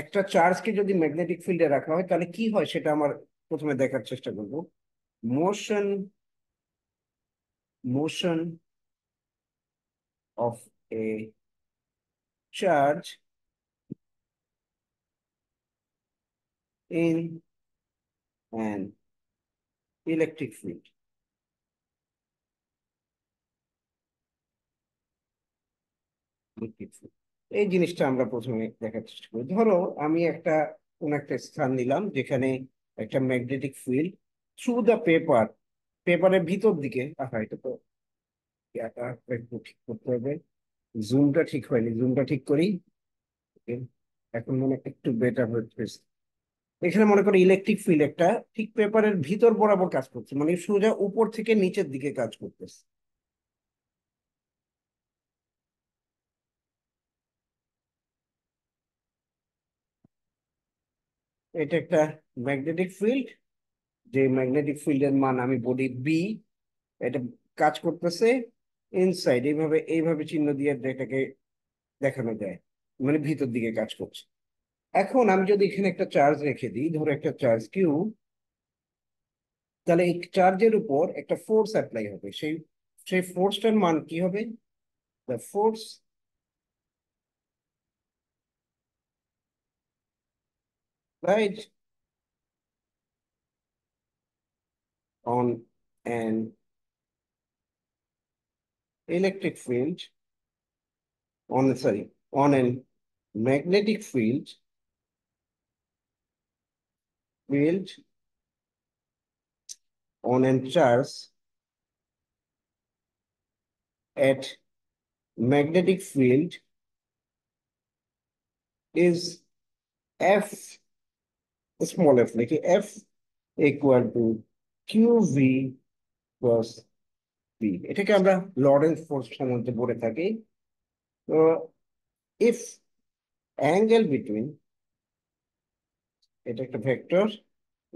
একটা চার্জকে যদি ম্যাগনেটিক ফিল্ডে রাখা হয় তাহলে কি হয় সেটা আমার প্রথমে দেখার চেষ্টা করব motion motion of a charge in an electric field electric field এই জিনিসটা আমরা প্রথমে দেখার চেষ্টা করি ধরো আমি একটা কোন একটা স্থান নিলাম যেখানে একটা magnetic field through the paper পেপারের ভিতর দিকে আহা এটা তো একটু ঠিক করতে হবে জুমটা ঠিক হয়নি জুমটা ঠিক করি এখন মনে একটু বেটার হয়েছে এখানে মনে করো ইলেকট্রিক ফিল্ড একটা ঠিক পেপারের ভিতর বরাবর কাজ করছে মানে সোজা উপর থেকে নিচের দিকে কাজ করতেছে এটা একটা ম্যাগনেটিক ফিল্ড যে ম্যাগনেটিক ফিল্ডের মান আমি বলি বি এটা কাজ করতেছে ইনসাইড এইভাবে এইভাবে চিহ্ন দিয়ে এটাকে দেখানো যায় মানে ভিতর দিকে কাজ করছে এখন আমি যদি এখানে একটা চার্জ রেখে দিই ধরো একটা চার্জ কিউ তাহলে এই চার্জের উপর একটা ফোর্স অ্যাপ্লাই হবে সেই সেই ফোর্সটার মান কি হবে the force right? On an electric field, on sorry, on an magnetic field, field on an charge at magnetic field is F small f लिखिए f equal to qv plus b এটাকে আমরা Lorentz force সম্বন্ধে বলে থাকি তো if angle between এটা একটা vector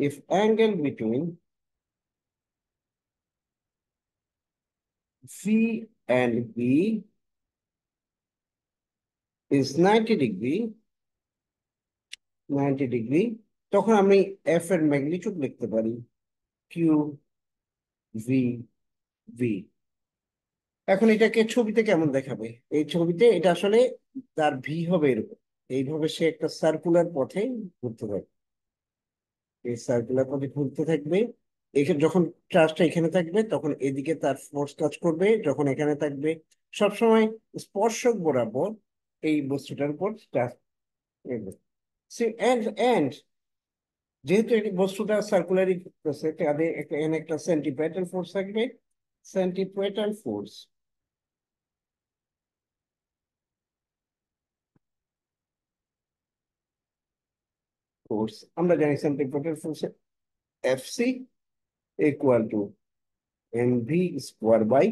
if angle between v and b is 90 degree 90 degree তখন আমি এফ এর ম্যাগনিচুড লিখতে পারি কিউ ভি ভি এখন এটাকে ছবিতে কেমন দেখাবে এই ছবিতে এটা আসলে তার ভি হবে এরকম এইভাবে সে একটা সার্কুলার পথে ঘুরতে থাকবে এই সার্কুলার পথে ঘুরতে থাকবে এখানে যখন চার্জটা এখানে থাকবে তখন এদিকে তার ফোর্স কাজ করবে যখন এখানে থাকবে সবসময় স্পর্শক বরাবর এই বস্তুটার উপর চার্জ এন্ড এন্ড যেহেতু এটি বস্তুটা সার্কুলারি করতেছে তাদের একটা এন একটা সেন্টিপেটাল ফোর্স থাকবে সেন্টিপেটাল ফোর্স ফোর্স আমরা জানি centripetal force F C equal to M V square by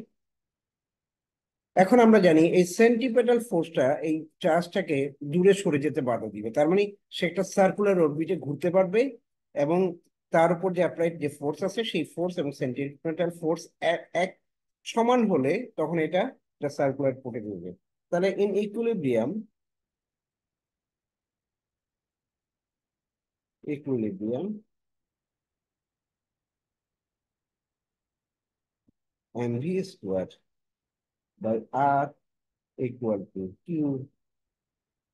এখন আমরা জানি এই সেন্টিপেটাল ফোর্সটা এই চার্জটাকে দূরে সরে যেতে বাধা দিবে তার মানে সে একটা সার্কুলার অরবিটে ঘুরতে পারবে এবং তার উপর যে অ্যাপ্লাইড যে ফোর্স আছে সেই ফোর্স এবং সেন্টিপেটাল ফোর্স এক সমান হলে তখন এটা একটা সার্কুলার পোর্টে ঘুরবে তাহলে in equilibrium equilibrium and V square by R equal to Q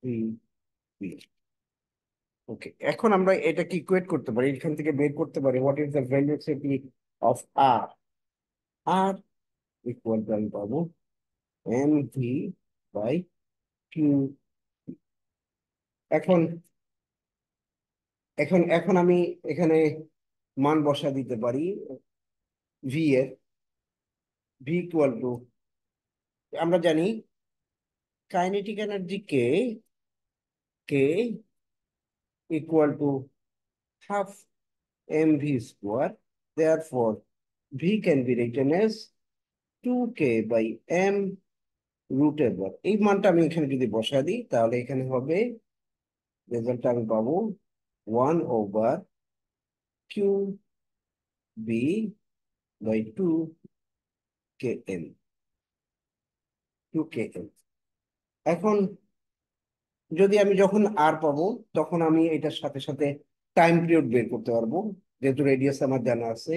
P okay এখন আমরা এটা কি ইকুয়েট করতে পারি এখান থেকে বের করতে পারি what is the value of R R equal to আমি পাবো এম ভি বাই কিউ এখন এখন এখন আমি এখানে মান বসা দিতে পারি ভি এর ভি ইকুয়াল টু আমরা জানি kinetic energy K K equal to half M V square V can be written as two K by M root over এই মানটা আমি এখানে যদি বসা দিই তাহলে এখানে হবে রেজাল্টটা আমি পাবো one over Q B by two K M two K L এখন যদি আমি যখন আর পাবো তখন আমি এটার সাথে সাথে টাইম পিরিয়ড বের করতে পারবো যেহেতু রেডিয়াস আমার জানা আছে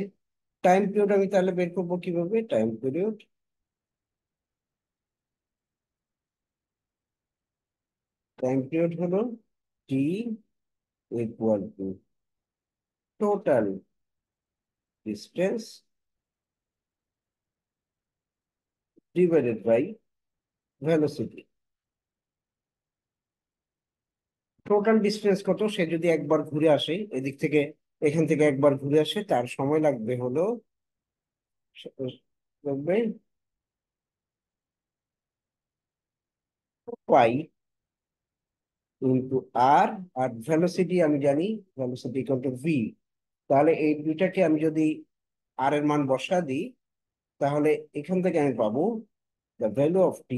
টাইম পিরিয়ড আমি তাহলে বের করবো কিভাবে টাইম পিরিয়ড টাইম পিরিয়ড হলো T equal to total distance divided by velocity total distance কত সে যদি একবার ঘুরে আসে এদিক থেকে এখান থেকে একবার ঘুরে আসে তার সময় লাগবে হলো লাগবে পাই ইন্টু আর আর ভেলোসিটি আমি জানি ভেলোসিটি ইকুয়াল টু ভি তাহলে এই দুইটাকে আমি যদি আর এর মান বসা দিই তাহলে এখান থেকে আমি পাবো the value of t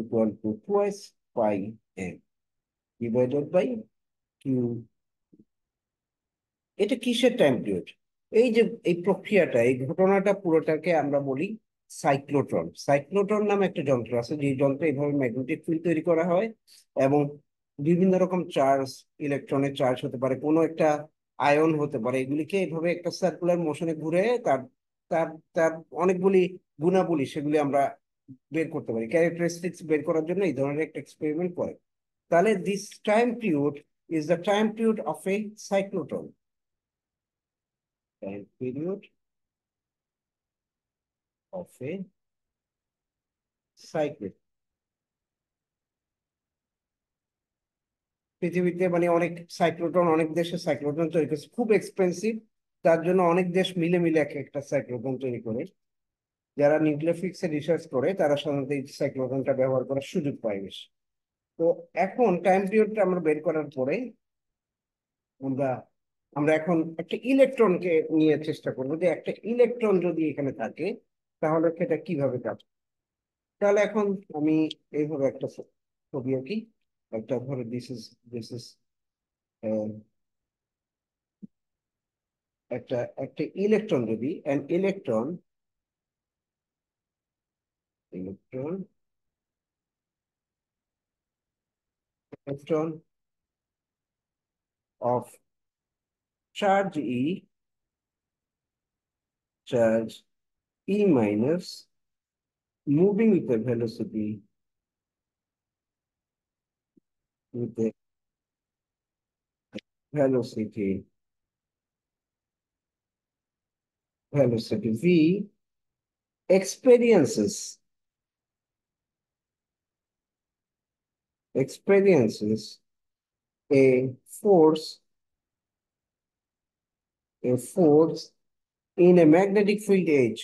equal to 2s pi m divided by q. এটা কিসের টাইম পিরিয়ড এই যে এই প্রক্রিয়াটা এই ঘটনাটা পুরোটাকে আমরা বলি সাইক্লোট্রন সাইক্লোট্রন নামে একটা যন্ত্র আছে যে যন্ত্র এইভাবে ম্যাগনেটিক ফিল্ড তৈরি করা হয় এবং বিভিন্ন রকম চার্জ ইলেকট্রনের চার্জ হতে পারে কোনো একটা আয়ন হতে পারে এগুলিকে এইভাবে একটা সার্কুলার মোশনে ঘুরে তার তার তার অনেকগুলি গুণাবলী সেগুলি আমরা বের করতে পারি ক্যারেক্টারিস্টিক্স বের করার জন্য এই ধরনের একটা এক্সপেরিমেন্ট করে তাহলে this time period is the time period of a cyclotron time period of a cyclotron পৃথিবীতে মানে অনেক সাইক্লোটন অনেক দেশে সাইক্লোটন তৈরি করেছে খুব এক্সপেন্সিভ তার জন্য অনেক দেশ মিলে মিলে এক একটা সাইক্লোটন তৈরি করে যারা নিউক্লিয়ার ফিজিক্সে রিসার্চ করে তারা সাধারণত এই সাইক্লোটনটা ব্যবহার করার সুযোগ পায় বেশি তো এখন টাইম পিরিয়ডটা আমরা বের করার পরে আমরা আমরা এখন একটা ইলেকট্রনকে নিয়ে চেষ্টা করব যে একটা ইলেকট্রন যদি এখানে থাকে তাহলে সেটা কিভাবে কাজ তাহলে এখন আমি এইভাবে একটা ছবি আঁকি একটা ধরো দিস ইস দিস ইস একটা একটা ইলেকট্রন যদি an electron electron, electron of charge E, charge E minus, moving with a velocity with the velocity velocity v experiences experiences a force a force in a magnetic field H.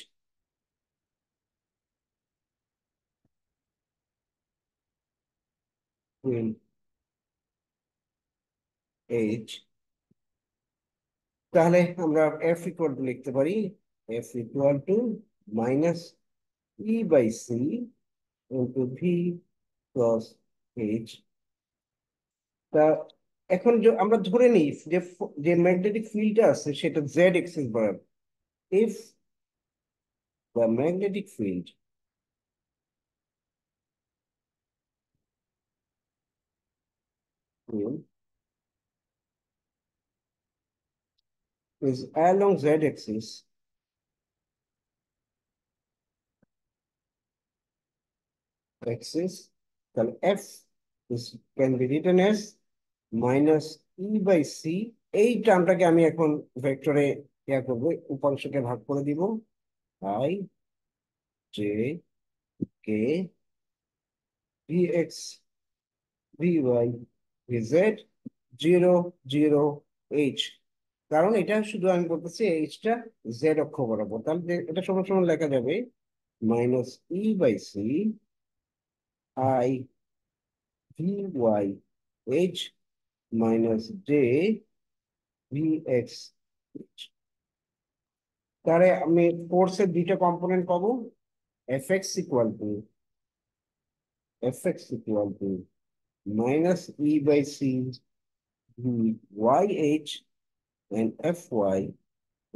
In H. তাহলে আমরা F equal to লিখতে পারি F equal to minus E by C into V পেজ তা এখন আমরা ধরে নিই যে যে ম্যাগনেটিক ফিল্ডটা আছে সেটা জেড এক্সিস বরাবর if the magnetic field is along z axis axis then f this can be written as minus e by c এই টার্মটাকে আমি এখন ভেক্টরে ইয়া করবো উপাংশকে ভাগ করে দিব I J K Y V Z 0 0 h কারণ এটা শুধু আমি বলতেছি এইচটা জেড অক্ষ বরাবর তাহলে এটা সমান সমান লেখা যাবে minus E by C I by h minus j vx তাহলে আমি কোর্সের দুইটা কম্পোনেন্ট পাবো F X equal to F X equal to minus E by C Y H and fy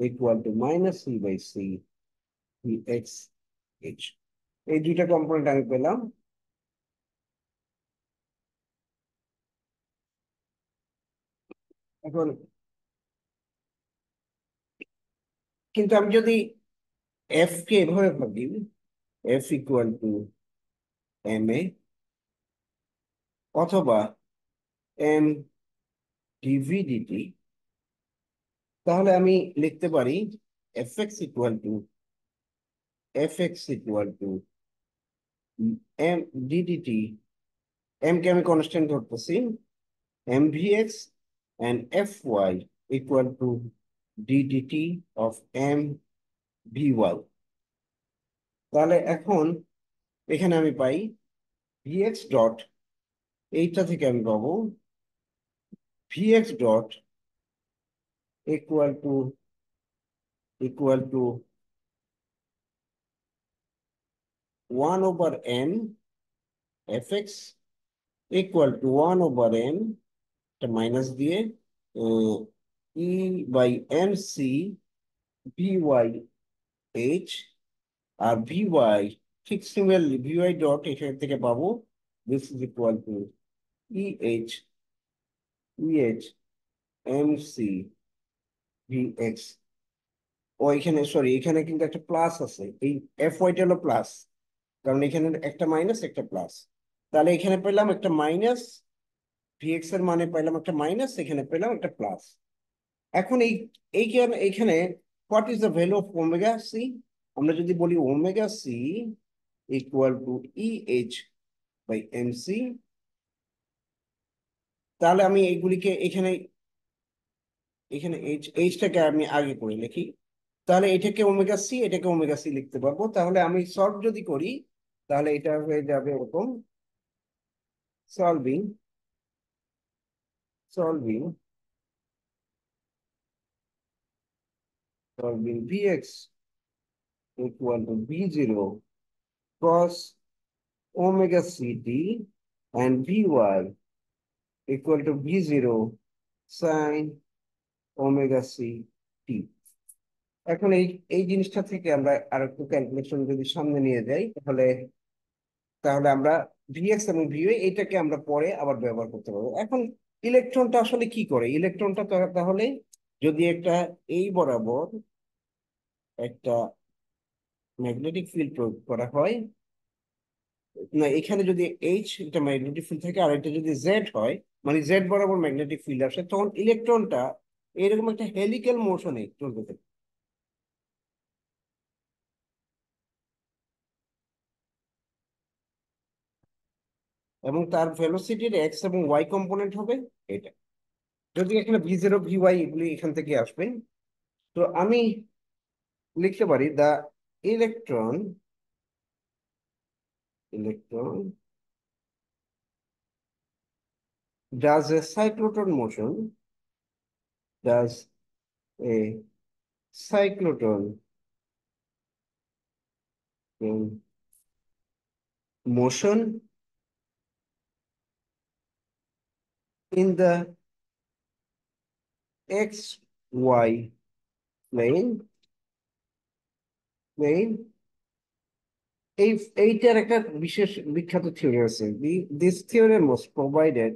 equal to minus c e by c dx e h এই দুইটা component আমি পেলাম এখন কিন্তু আমি যদি এফ কে এভাবে ভাবি F equal to M A অথবা এম ডিভিডিটি তাহলে আমি লিখতে পারি F X equal to F X equal to M D D T M কে আমি কনস্ট্যান্ট ধরতেছি M V X and Fy equal to ddt of m vy. তাহলে এখন এখানে আমি পাই vx ডট এইটা থেকে আমি পাবো vx dot equal to equal to 1 over n fx equal to 1 over n একটা মাইনাস দিয়ে E by M C V Y H আর ভিওয়াই ঠিক সিমিলারলি ভিওয়াই ডট এখান থেকে পাবো this is equal to E H M C V X ও এখানে sorry এখানে কিন্তু একটা প্লাস আছে এই এফ ওয়াইটা হলো প্লাস কারণ এখানে একটা মাইনাস একটা প্লাস তাহলে এখানে পেলাম একটা মাইনাস ডিএক্স এর মানে পেলাম একটা মাইনাস এখানে পেলাম একটা প্লাস এখন এই এইখানে এইখানে what is the value of omega C আমরা যদি বলি omega C equal to E H by M C তাহলে আমি এইগুলিকে এখানে এখানে এইচ এইচটাকে আমি আগে করে লিখি তাহলে এটাকে ওমেগা সি এটাকে ওমেগা সি লিখতে পারবো তাহলে আমি সলভ যদি করি তাহলে এটা হয়ে যাবে ওরকম solving solving solving Px equal to B0 cos omega ct and Py equal to B0 sin omega ct. এখন এই এই জিনিসটা থেকে আমরা আর একটু ক্যালকুলেশন যদি সামনে নিয়ে যাই তাহলে তাহলে আমরা ভিএক্স এবং ভিউ এটাকে আমরা পরে আবার ব্যবহার করতে পারবো এখন ইলেকট্রনটা আসলে কি করে ইলেকট্রনটা তাহলে যদি একটা এই বরাবর একটা ম্যাগনেটিক ফিল্ড প্রয়োগ করা হয় না এখানে যদি এইচ একটা ম্যাগনেটিক ফিল্ড থাকে আর একটা যদি জেড হয় মানে জেড বরাবর ম্যাগনেটিক ফিল্ড আসে তখন ইলেকট্রনটা এরকম একটা হেলিক্যাল মোশনে চলতে থাকে এবং তার ভেলোসিটির এক্স এবং ওয়াই কম্পোনেন্ট হবে এটা যদি এখানে ভি জিরো ভি ওয়াই এগুলি এখান থেকে আসবে তো আমি লিখতে পারি the electron electron does a cyclotron motion does a cyclotron motion in the XY plane, plane, if a wishes because the theorem is this theorem was provided,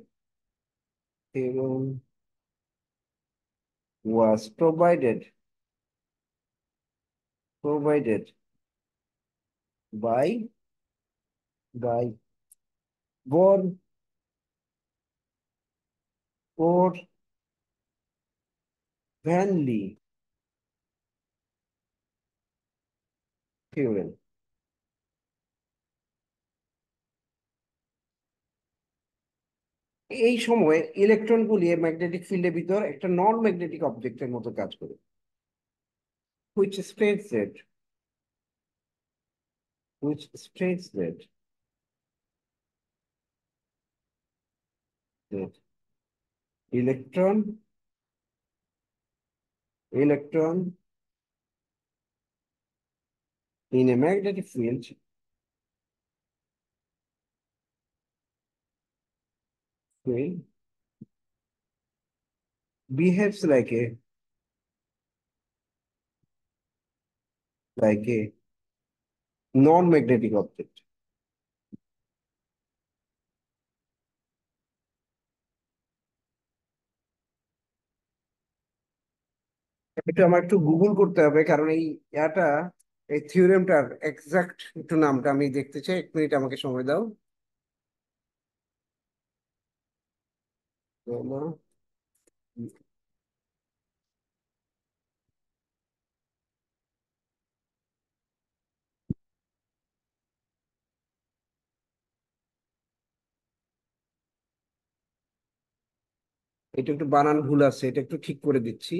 theorem was provided, provided by, by, born or vanly theorem. এই সময়ে electron গুলিয়ে magnetic ফিল্ডের ভিতর একটা non magnetic অবজেক্টের মতো কাজ করে which states that which states that that electron, electron in a magnetic field will behaves like a like a non-magnetic object. এটা আমার একটু গুগল করতে হবে কারণ এই ইয়াটা এই থিওরেমটার এক্সাক্ট একটু নামটা আমি দেখতে চাই এক মিনিট আমাকে সময় দাও এটা একটু বানান ভুল আছে এটা একটু ঠিক করে দিচ্ছি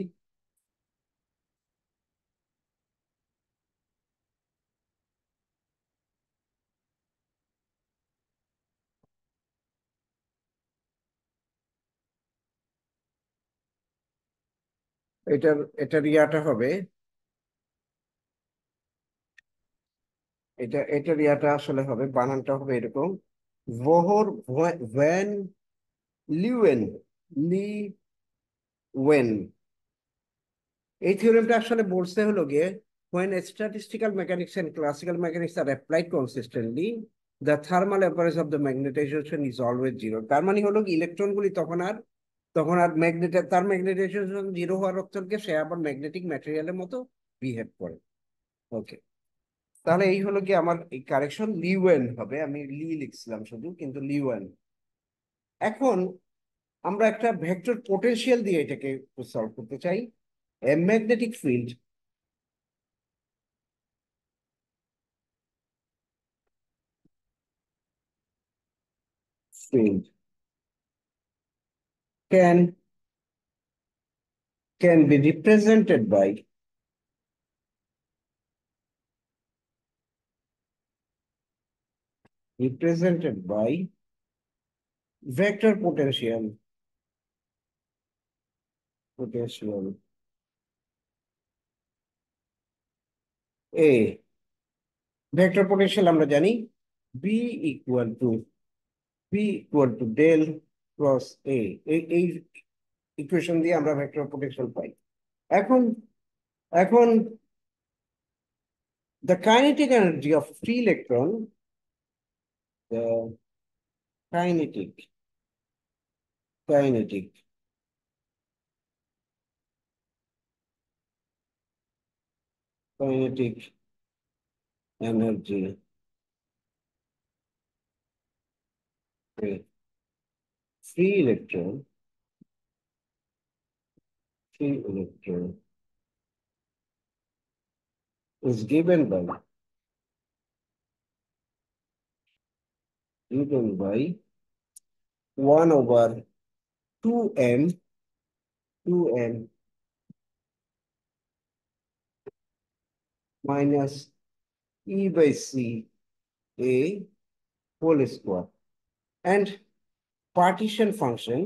এটার এটার ইয়াটা হবে এটা এটার ইয়াটা আসলে হবে বানানটা হবে এরকম Bohr van Leeuwen Leeuwen এই থিওরিটা আসলে বলতে হলো গিয়ে when statistical mechanics and classical mechanics are applied consistently the thermal appearance of the magnetization is always zero তার মানে হলো ইলেকট্রনগুলি তখন আর তখন আর ম্যাগনেট তার ম্যাগনেটাইজেশন জিরো হওয়ার অপশনকে সে আবার ম্যাগনেটিক ম্যাটেরিয়ালের মতো বিহেভ করে ওকে তাহলে এই হলো কি আমার এই কারেকশন লিওয়েন হবে আমি লি লিখছিলাম শুধু কিন্তু লিওয়েন এখন আমরা একটা ভেক্টর পোটেনশিয়াল দিয়ে এটাকে সলভ করতে চাই a magnetic field field can can be represented by represented by vector potential potential A vector potential আমরা জানি B equal to B equal to del plus A. A, A equation the umbra vector potential point. Akon, akon, the kinetic energy of free electron, the kinetic, kinetic, kinetic energy. Okay free electron, free electron is given by given by 1 over 2n 2n minus e by c a whole square and partition function,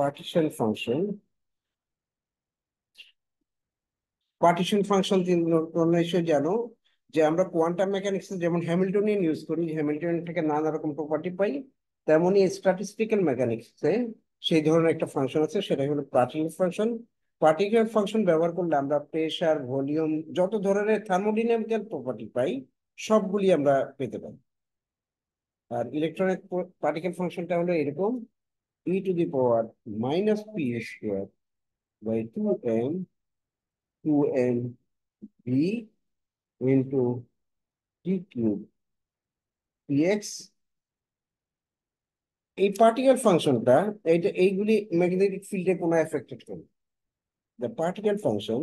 partition function, partition function তোমরা নিশ্চয়ই জানো যে আমরা quantum mechanics যেমন Hamiltonian use করি Hamiltonian থেকে নানা রকম প্রপার্টি পাই তেমনই স্ট্যাটিস্টিক্যাল মেকানিক্সে সেই ধরনের একটা ফাংশন আছে সেটা হলো পার্টিকুলার ফাংশন পার্টিকুলার ফাংশন ব্যবহার করলে আমরা প্রেশার ভলিউম যত ধরনের থার্মোডিনামিক্যাল প্রপার্টি পাই সবগুলি আমরা পেতে পারি আর ইলেকট্রনিক পার্টিকেল ফাংশনটা হলো এরকম e to the power minus P square by two M two M B into T cube P X এই পার্টিকেল ফাংশনটা এইটা এইগুলি ম্যাগনেটিক ফিল্ডে কোনো এফেক্টেড করে the particle function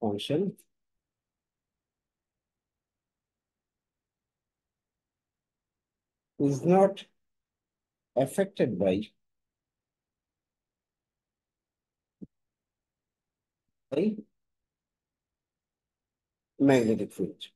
function is not affected by by magnetic field.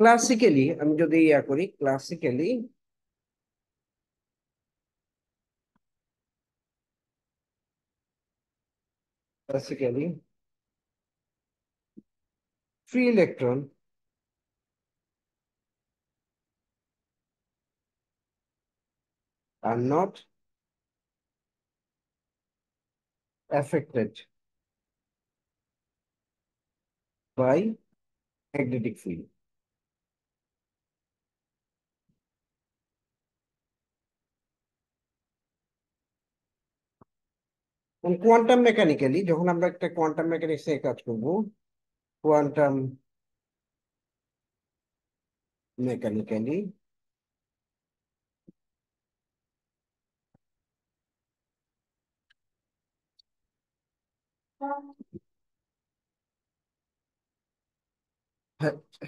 Classically আমি যদি ইয়া করি ক্লাসিক্যালি ক্লাসিক্যালি ফ্রি ইলেকট্রন আর not affected by magnetic field. Quantum mechanically যখন আমরা একটা কোয়ান্টাম মেকানিক্স নিয়ে কাজ করব quantum mechanically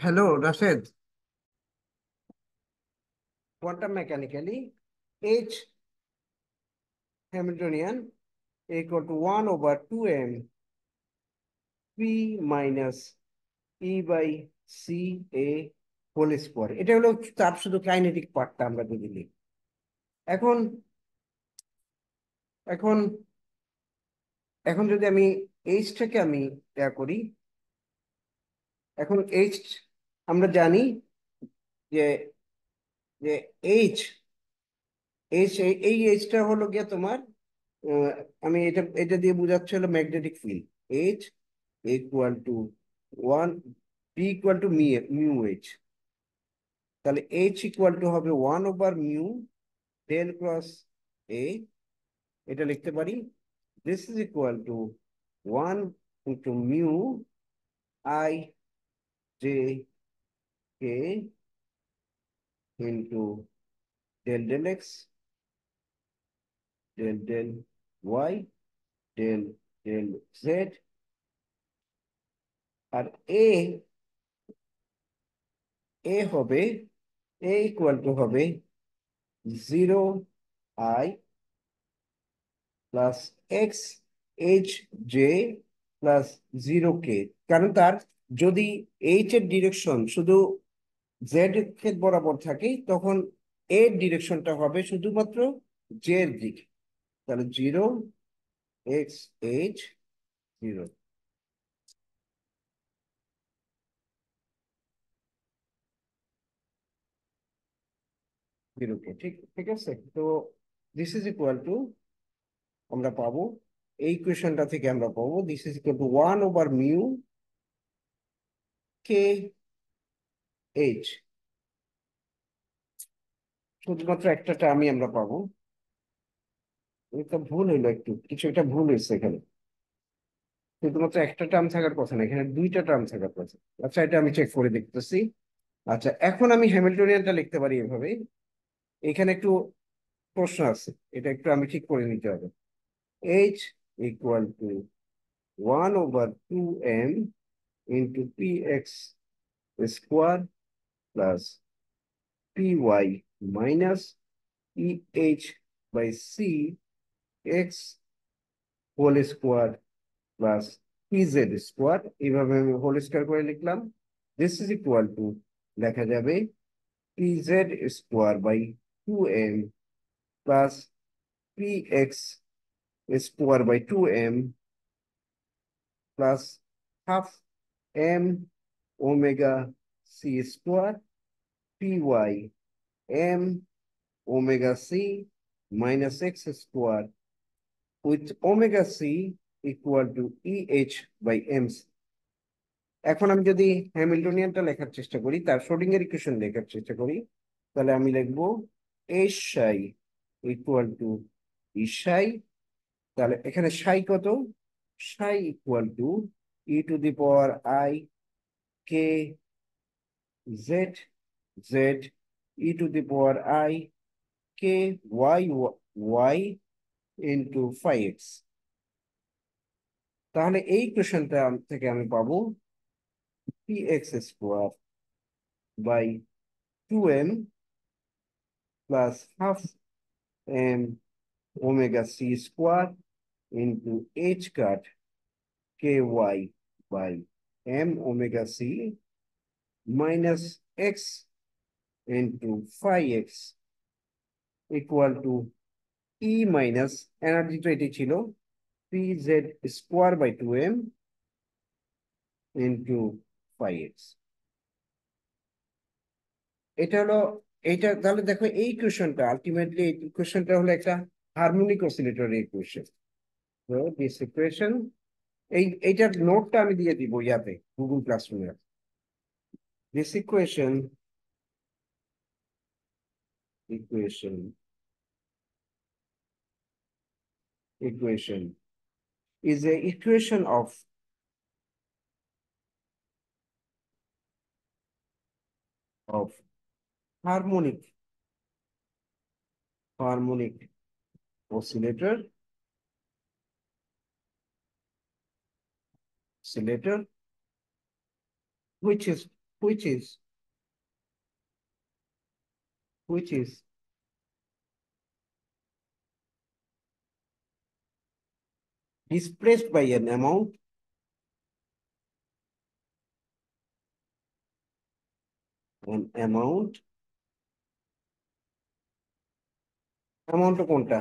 hello Rashid quantum mechanically H Hamiltonian equal to 1 over 2m p minus e by c a whole square এটা হলো তার শুধু কাইনেটিক পার্টটা আমরা যদি এখন এখন এখন যদি আমি এইচটাকে আমি ইয়া করি এখন এইচ আমরা জানি যে যে এইচ এইচ এই এইচটা হলো গিয়ে তোমার আমি এটা এটা দিয়ে বোঝাচ্ছি হলো magnetic field H equal to one B equal to মি মিউ এইচ তাহলে এইচ ইকুয়াল টু হবে one over mu del cross A এটা লিখতে পারি this is equal to one into mu I J K into del del X del del Y del del Z আর A A হবে A equal to হবে zero I plus X H J plus zero K কারণ তার যদি H এর direction শুধু Z ক্ষেত বরাবর থাকে তখন এর ডিরেকশনটা হবে শুধুমাত্র জে এর দিকে তাহলে zero X H zero zero K ঠিক ঠিক আছে তো দিস ইজ ইকুয়াল টু আমরা পাবো এই কোয়েশনটা থেকে আমরা পাবো this is equal to one over mu K H শুধুমাত্র একটা টার্মই আমরা পাবো এটা ভুল হইলো একটু কিছু একটা ভুল হয়েছে এখানে শুধুমাত্র একটা টার্ম থাকার কথা না এখানে দুইটা টার্ম থাকার কথা আচ্ছা এটা আমি চেক করে দেখতেছি আচ্ছা এখন আমি হ্যামিল্টনিয়ানটা লিখতে পারি এভাবে এখানে একটু প্রশ্ন আছে এটা একটু আমি ঠিক করে নিতে হবে H equal to one over two M into P X square plus P Y minus E H by C x whole square plus pz square এভাবে আমি whole square করে লিখলাম this is equal to লেখা যাবে pz square by 2m plus px square by 2m plus half m omega c square py m omega c minus x square with omega C equal to E H by M C এখন আমি যদি হ্যামিল্টনিয়ানটা লেখার চেষ্টা করি তার শোডিংয়ের equation লেখার চেষ্টা করি তাহলে আমি লিখব এস সাই ইকুয়াল টু ইসাই তাহলে এখানে সাই কত psi equal to E to the power I K Z Z E to the power I K Y Y into phi X তাহলে এই ইকুয়েশনটা থেকে আমি পাবো P X square by two M plus half M omega C square into H cut K Y by M omega C minus X into phi X equal to E minus energy তো এটি ছিল three Z square by two M into phi X এটা হলো এইটা তাহলে দেখো এই ইকুয়েশনটা ultimately এই ইকুয়েশনটা হলো একটা হারমোনিক অসিলেটরের ইকুয়েশন তো দিস সিকুয়েশন এই এইটার নোটটা আমি দিয়ে দিব ইয়াতে গুগল ক্লাসরুমে this equation equation equation is a equation of of harmonic harmonic oscillator oscillator which is which is which is displaced by an amount an amount amount কোনটা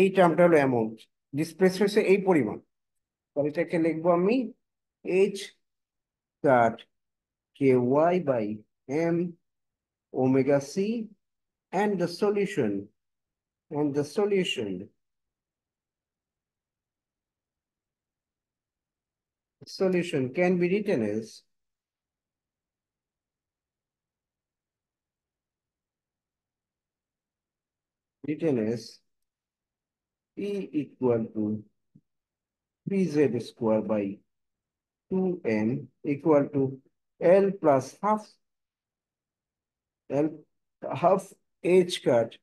এই টার্মটা হলো অ্যামাউন্ট ডিসপ্লেস হয়েছে এই পরিমাণ তাহলে এটাকে লিখবো আমি H star K Y by M omega C and the solution and the solution solution can be written as written as E equal to 3z square by 2n equal to L plus half L half h cut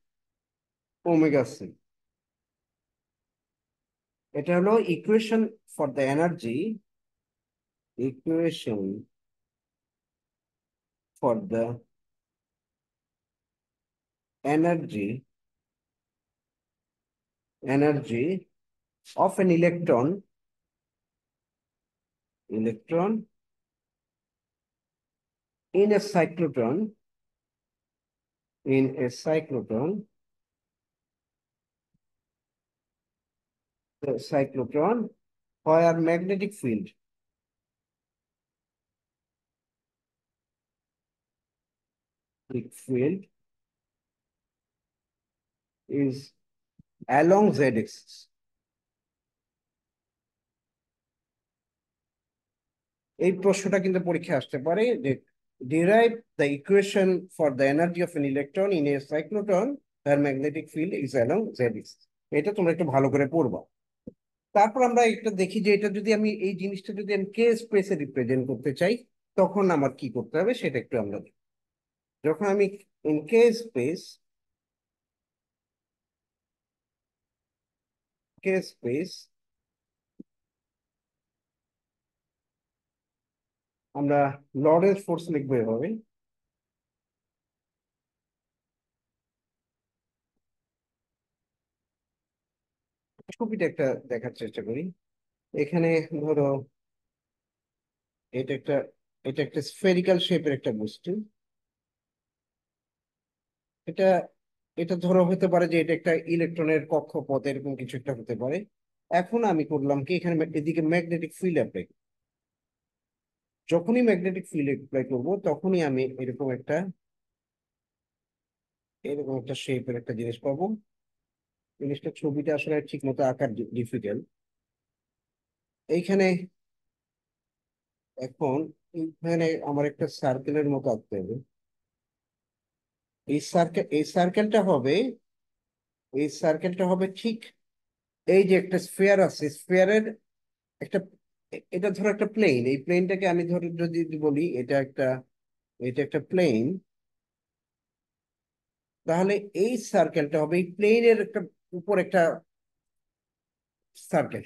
omega c. It হলো equation for the energy equation for the energy energy of an electron electron in a cyclotron in a cyclotron the cyclotron where magnetic field magnetic field is along z-axis. এই প্রশ্নটা কিন্তু পরীক্ষায় আসতে পারে যে derive the equation for the energy of an electron in a cyclotron where magnetic field is along z axis এটা তোমরা একটু ভালো করে পড়বা তারপর আমরা একটা দেখি যে এটা যদি আমি এই জিনিসটা যদি আমি কে স্পেসে রিপ্রেজেন্ট করতে চাই তখন আমার কি করতে হবে সেটা একটু আমরা দেখি যখন আমি কে স্পেস কে স্পেস আমরা লরেন্স ফোর্স লিখবো এভাবে ছবিটা একটা দেখার চেষ্টা করি এখানে ধরো এটা একটা এটা একটা স্ফেরিক্যাল শেপের একটা বস্তু এটা এটা ধরো হতে পারে যে এটা একটা ইলেকট্রনের কক্ষপথ এরকম কিছু একটা হতে পারে এখন আমি করলাম কি এখানে এদিকে ম্যাগনেটিক ফিল্ড অ্যাপ্লাই যখনই ম্যাগনেটিক ফিল্ড অ্যাপ্লাই করবো তখনই আমি এরকম একটা এরকম একটা শেপের একটা জিনিস পাবো জিনিসটা ছবিটা আসলে ঠিক মতো আঁকার ডিফিকাল্ট এইখানে এখন এখানে আমার একটা সার্কেলের মতো আঁকতে হবে এই সার্কেল এই সার্কেলটা হবে এই সার্কেলটা হবে ঠিক এই যে একটা স্পেয়ার আছে স্পেয়ারের একটা এটা ধরো একটা প্লেন এই প্লেনটাকে আমি ধরো যদি বলি এটা একটা এটা একটা প্লেন তাহলে এই সার্কেলটা হবে এই প্লেনের একটা উপর একটা সার্কেল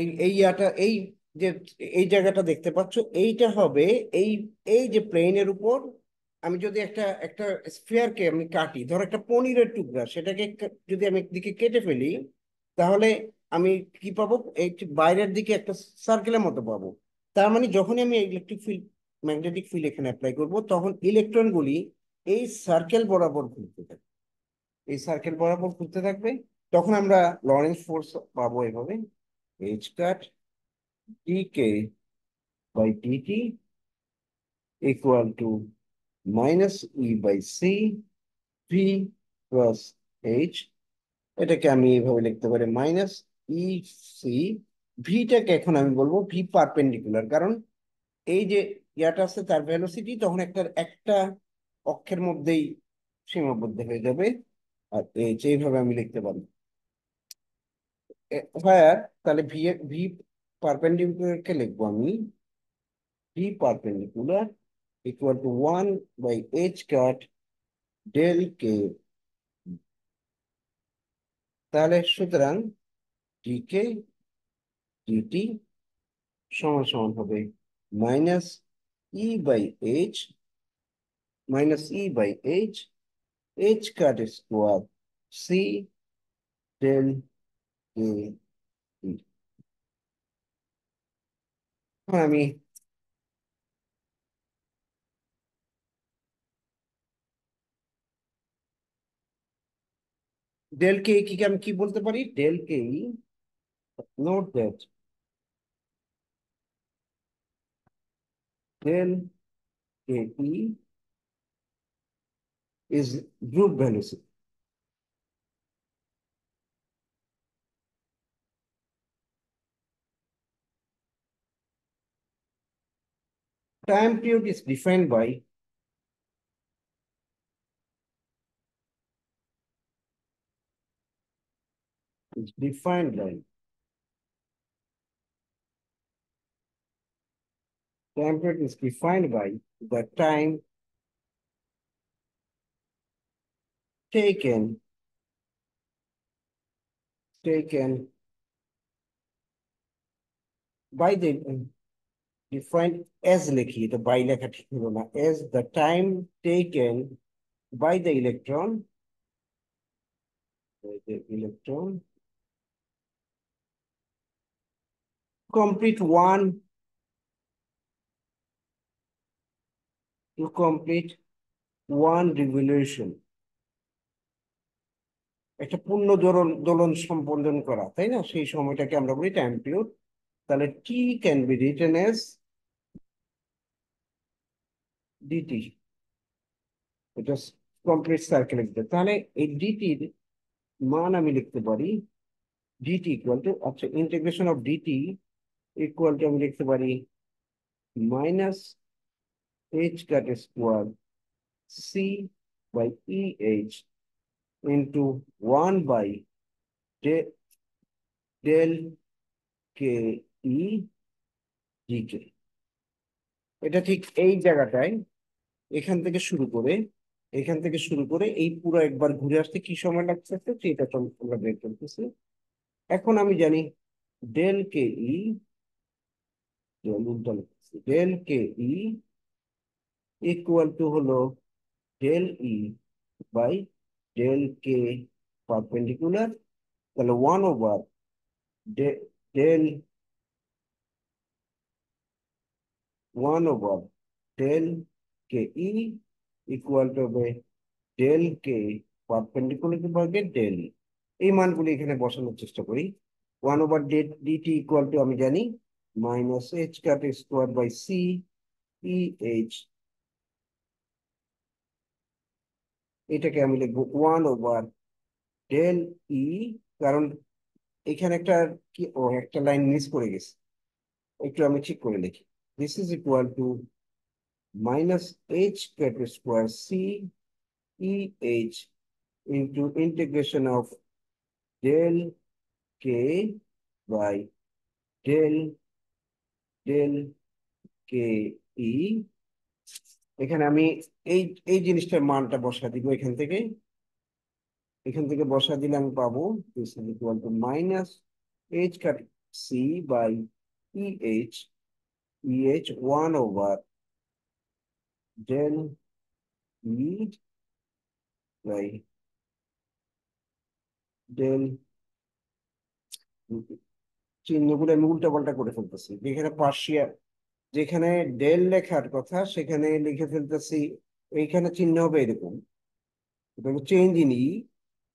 এই এই ইয়াটা এই যে এই জায়গাটা দেখতে পাচ্ছ এইটা হবে এই এই যে প্লেনের উপর আমি যদি একটা একটা স্পেয়ারকে আমি কাটি ধর একটা পনিরের টুকরা সেটাকে যদি আমি একদিকে কেটে ফেলি তাহলে আমি কি পাবো এই বাইরের দিকে একটা সার্কেলের মতো পাবো তার মানে যখনই আমি ইলেকট্রিক ফিল্ড ম্যাগনেটিক ফিল্ড এখানে অ্যাপ্লাই করব তখন ইলেকট্রনগুলি এই সার্কেল বরাবর ঘুরতে থাকবে এই সার্কেল বরাবর ঘুরতে থাকবে তখন আমরা লরেন্স ফোর্স পাবো এভাবে H cut dk by dt equal to minus e by c p plus h এটাকে আমি এইভাবে লিখতে পারি মাইনাস ই সি ভিটাকে এখন আমি বলবো ভি পারপেন্ডিকুলার কারণ এই যে ইয়াটা আছে তার ভেলোসিটি তখন একটা একটা অক্ষের মধ্যেই সীমাবদ্ধ হয়ে যাবে আর এইচ এইভাবে আমি লিখতে পারি ফায়ার হ্যাঁ, তাহলে ভি ভি পারপেন্ডিকুলারকে লিখবো আমি D perpendicular equal to one by H cut del K তাহলে সুতরাং ডিকে ডিটি हो गए minus e by h minus e by h h cut square c del del K para mí. Del K কি আমি কি বলতে পারি del K note that del K is group value time period is defined by is defined by time period is defined by the time taken taken by the defined as লিখি তো বাই লেখা ঠিক হলো না as the time taken by the electron electron complete one to complete one revolution একটা পূর্ণ দোলন দোলন সম্পাদন করা তাই না সেই সময়টাকে আমরা বলি টাইম পিরিয়ড তাহলে T can be written as dt এটা কমপ্লিট সার্কেল এক্সার তাহলে এই ডিটির মান আমি লিখতে পারি ডিটি ইকুয়াল টু আচ্ছা integration of D T equal to আমি লিখতে পারি minus H cut square C by E H into one by del K E D K এটা ঠিক এই জায়গাটায় এখান থেকে শুরু করে এখান থেকে শুরু করে এই পুরো একবার ঘুরে আসতে কি সময় লাগছে সেটা আমরা বের করতেছি এখন আমি জানি del K E del K E equal to হলো del E by del K perpendicular তাহলে one over del one over del K E equal to হবে del k perpendicular to হবে del এই মানগুলি এখানে বসানোর চেষ্টা করি one over dt equal to আমি জানি মাইনাস এইচ cap square by c e h এটাকে আমি লিখবো ওয়ান ওভার ডেল ই কারণ এখানে একটা কি ও একটা লাইন মিস করে গেছে একটু আমি ঠিক করে লিখি this is equal to minus h cat square c e h into integration of del k by del del k e এখানে আমি এই এই জিনিসটার মানটা বসা দিব এখান থেকে এখান থেকে বসা দিলে আমি পাবো this equal to minus H cut C by E H E H one over del E by del চিহ্নগুলো আমি উল্টা পাল্টা করে ফেলতেছি যেখানে পার্সিয়া যেখানে ডেল লেখার কথা সেখানে লিখে ফেলতেছি এইখানে চিহ্ন হবে এরকম চেঞ্জ ইন ই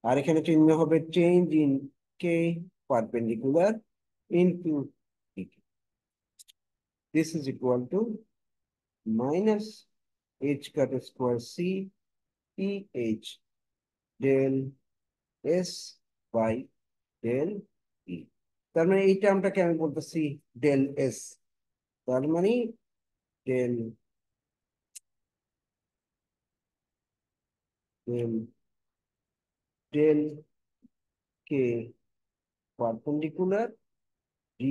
আর এখানে চিহ্ন হবে change in K perpendicular to this is equal to minus h cut square c p h del s by del e তার মানে এই টার্মটাকে আমি বলতেছি del s তার মানে del del del k perpendicular d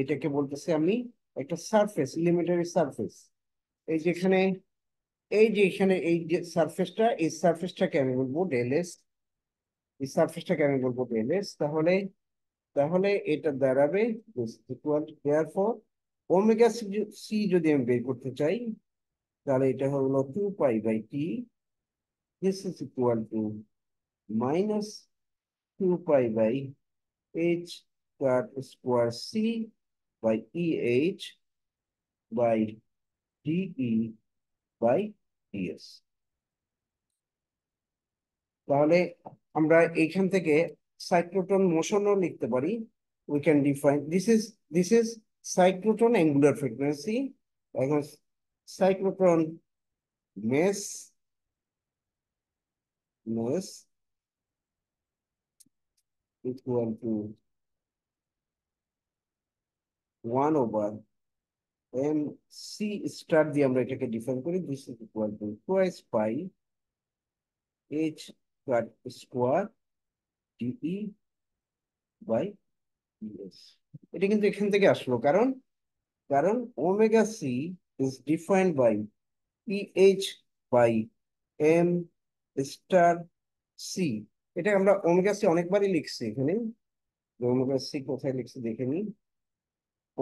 এটাকে বলতেছি আমি একটা সারফেস ইলিমেন্টারি সারফেস এই যেখানে এই যে এখানে এই যে সারফেসটা এই সারফেসটাকে আমি বলবো ডেলেস এই সারফেসটাকে আমি বলবো ডেল এস তাহলে তাহলে এটা দাঁড়াবে equal therefore omega C যদি আমি বের করতে চাই তাহলে এটা হলো two pi by T this is equal to minus two pi by H cut square C by E H by D D E by তাহলে আমরা এইখান থেকে সাইক্লোটন মোশনও লিখতে পারি we can define this is this is cyclotron angular frequency এখন cyclotron mass mass equal to 1 over M C star দিয়ে আমরা এটাকে ডিফাইন করি this is equal to twice pi H square square D E by E S এটা কিন্তু এখান থেকে আসলো কারণ কারণ omega C is defined by P H by M star C এটা আমরা ওমেগা সি অনেকবারই লিখছি এখানে ওমেগা সি কোথায় লিখছি দেখে নিই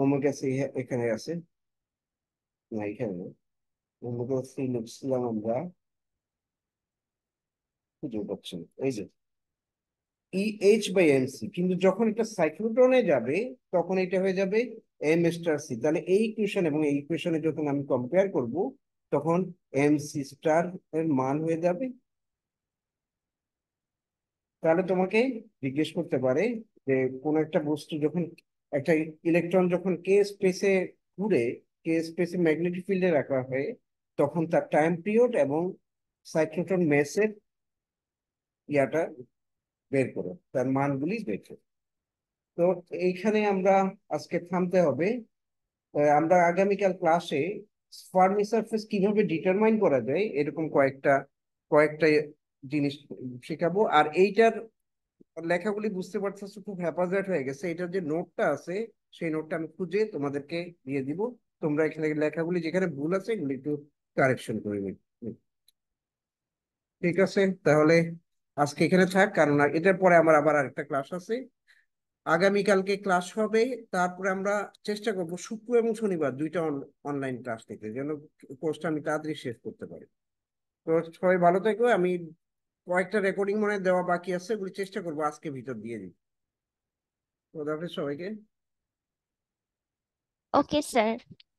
ওমেগা সি এখানে আছে না এখানে অন্য কোনো ফিল্ড আমরা খুঁজে পাচ্ছি এই যে ইএইচ বাই এম সি কিন্তু যখন এটা সাইক্লোটনে যাবে তখন এটা হয়ে যাবে এম স্টার সি তাহলে এই ইকুয়েশন এবং এই ইকুয়েশনে যখন আমি কম্পেয়ার করব তখন এম সি স্টার এর মান হয়ে যাবে তাহলে তোমাকে জিজ্ঞেস করতে পারে যে কোন একটা বস্তু যখন একটা ইলেকট্রন যখন কে স্পেসে ঘুরে কে স্পেসে ম্যাগনেটিক ফিল্ডে রাখা হয় তখন তার টাইম পিরিয়ড এবং সাইক্লোটন মেসের ইয়াটা বের করে তার মানগুলি বের করে তো এইখানে আমরা আজকে থামতে হবে আমরা আগামীকাল ক্লাসে ফার্মি সার্ফেস কিভাবে ডিটারমাইন করা যায় এরকম কয়েকটা কয়েকটা জিনিস শেখাবো আর এইটার লেখাগুলি বুঝতে পারছি খুব হ্যাপাজার্ট হয়ে গেছে এটার যে নোটটা আছে সেই নোটটা আমি খুঁজে তোমাদেরকে দিয়ে দিব তোমরা এখানে লেখাগুলি যেখানে ভুল আছে এগুলি একটু কারেকশন করে নিন ঠিক আছে তাহলে আজকে এখানে থাক কারণ এটার পরে আমার আবার আরেকটা ক্লাস আছে আগামীকালকে ক্লাস হবে তারপরে আমরা চেষ্টা করব শুক্র এবং শনিবার দুইটা অনলাইন ক্লাস থেকে যেন কোর্সটা আমি তাড়াতাড়ি শেষ করতে পারি তো সবাই ভালো থেকো আমি কয়েকটা রেকর্ডিং মনে দেওয়া বাকি আছে ওগুলি চেষ্টা করবো আজকে ভিতর দিয়ে দিই খোদাফেজ সবাইকে ওকে স্যার